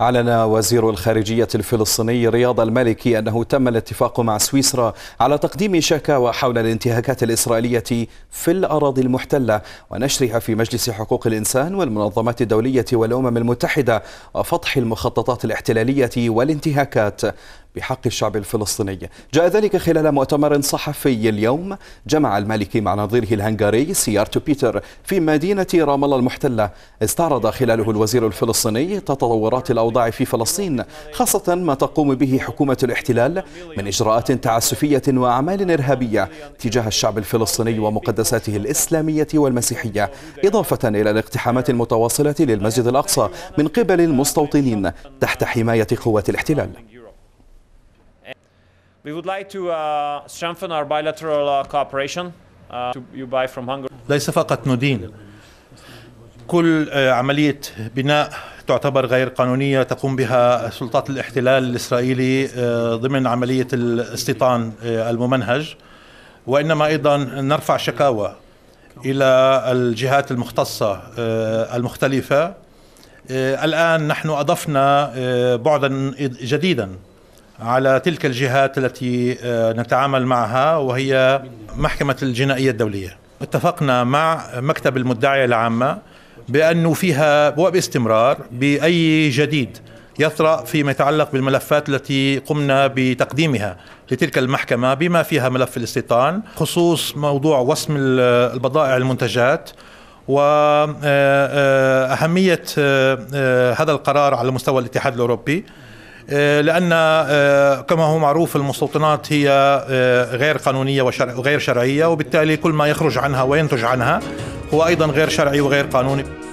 أعلن وزير الخارجية الفلسطيني رياض المالكي أنه تم الاتفاق مع سويسرا على تقديم شكاوى حول الانتهاكات الإسرائيلية في الأراضي المحتلة ونشرها في مجلس حقوق الإنسان والمنظمات الدولية والأمم المتحدة وفضح المخططات الاحتلالية والانتهاكات بحق الشعب الفلسطيني جاء ذلك خلال مؤتمر صحفي اليوم جمع المالكي مع نظيره الهنغاري سيارتو بيتر في مدينة رام الله المحتلة استعرض خلاله الوزير الفلسطيني تطورات الأوضاع في فلسطين خاصة ما تقوم به حكومة الاحتلال من إجراءات تعسفية وأعمال إرهابية تجاه الشعب الفلسطيني ومقدساته الإسلامية والمسيحية إضافة إلى الاقتحامات المتواصلة للمسجد الأقصى من قبل المستوطنين تحت حماية قوات الاحتلال We would like to uh, strengthen our bilateral uh, cooperation. Uh, you buy from Hungary. ليس فقط ندين. كل آه، عملية بناء تعتبر غير قانونية تقوم بها سلطات الاحتلال الإسرائيلي آه، ضمن عملية الاستيطان آه، الممنهج وإنما أيضا نرفع شكاوى إلى الجهات المختصة المختلفة الآن نحن أضفنا بعدا جديدا على تلك الجهات التي آه، نتعامل معها وهي محكمة الجنائية الدولية اتفقنا مع مكتب المدعية العامة بأنه فيها وباستمرار بأي جديد يطرا فيما يتعلق بالملفات التي قمنا بتقديمها لتلك المحكمة بما فيها ملف الاستيطان خصوص موضوع وسم البضائع المنتجات وأهمية آه، آه، هذا القرار على مستوى الاتحاد الأوروبي آه، لأن آه، كما هو معروف المستوطنات هي آه، غير قانونية وغير شرعية وبالتالي كل ما يخرج عنها وينتج عنها هو أيضا غير شرعي وغير قانوني